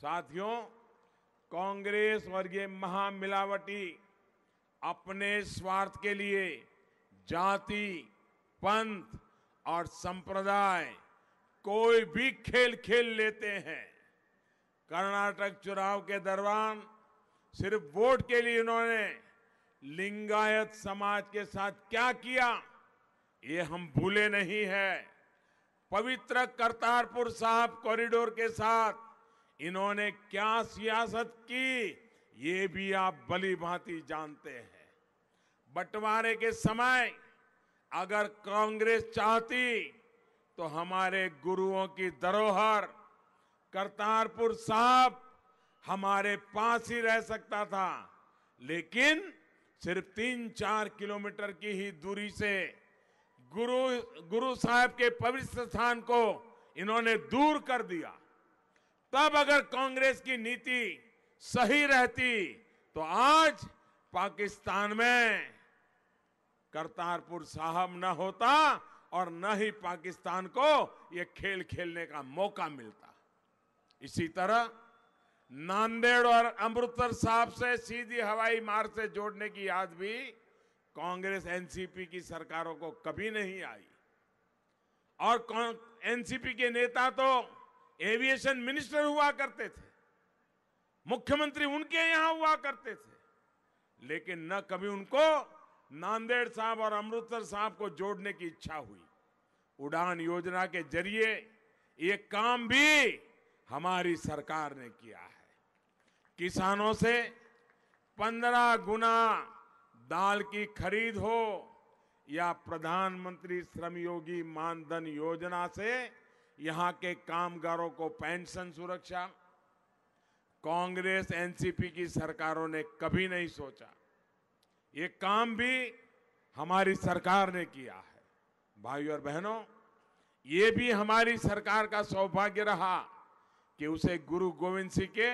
साथियों कांग्रेस और ये महामिलावटी अपने स्वार्थ के लिए जाति पंथ और संप्रदाय कोई भी खेल खेल लेते हैं कर्नाटक चुनाव के दौरान सिर्फ वोट के लिए इन्होंने लिंगायत समाज के साथ क्या किया ये हम भूले नहीं है पवित्र करतारपुर साहब कॉरिडोर के साथ इन्होंने क्या सियासत की ये भी आप बली भांति जानते हैं बंटवारे के समय अगर कांग्रेस चाहती तो हमारे गुरुओं की धरोहर करतारपुर साहब हमारे पास ही रह सकता था लेकिन सिर्फ तीन चार किलोमीटर की ही दूरी से गुरु गुरु साहब के पवित्र स्थान को इन्होंने दूर कर दिया तब अगर कांग्रेस की नीति सही रहती तो आज पाकिस्तान में करतारपुर साहब न होता और न ही पाकिस्तान को ये खेल खेलने का मौका मिलता इसी तरह नांदेड़ और अमृतसर साहब से सीधी हवाई मार्ग से जोड़ने की याद भी कांग्रेस एनसीपी की सरकारों को कभी नहीं आई और एनसीपी के नेता तो एविएशन मिनिस्टर हुआ करते थे मुख्यमंत्री उनके यहां हुआ करते थे लेकिन न कभी उनको नांदेड़ साहब और अमृतसर साहब को जोड़ने की इच्छा हुई उड़ान योजना के जरिए ये काम भी हमारी सरकार ने किया है किसानों से पंद्रह गुना दाल की खरीद हो या प्रधानमंत्री श्रम योगी मानधन योजना से यहाँ के कामगारों को पेंशन सुरक्षा कांग्रेस एनसीपी की सरकारों ने कभी नहीं सोचा ये काम भी हमारी सरकार ने किया है भाइयों और बहनों ये भी हमारी सरकार का सौभाग्य रहा कि उसे गुरु गोविंद सिंह के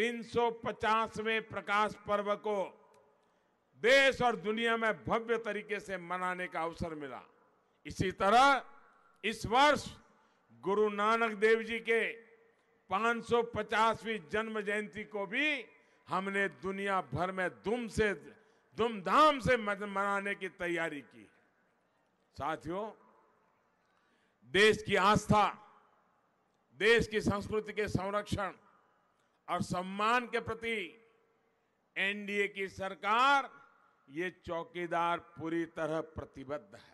350वें प्रकाश पर्व को देश और दुनिया में भव्य तरीके से मनाने का अवसर मिला इसी तरह इस वर्ष गुरु नानक देव जी के 550वीं जन्म जयंती को भी हमने दुनिया भर में धूम से धूमधाम से मनाने की तैयारी की साथियों देश की आस्था देश की संस्कृति के संरक्षण और सम्मान के प्रति एनडीए की सरकार ये चौकीदार पूरी तरह प्रतिबद्ध है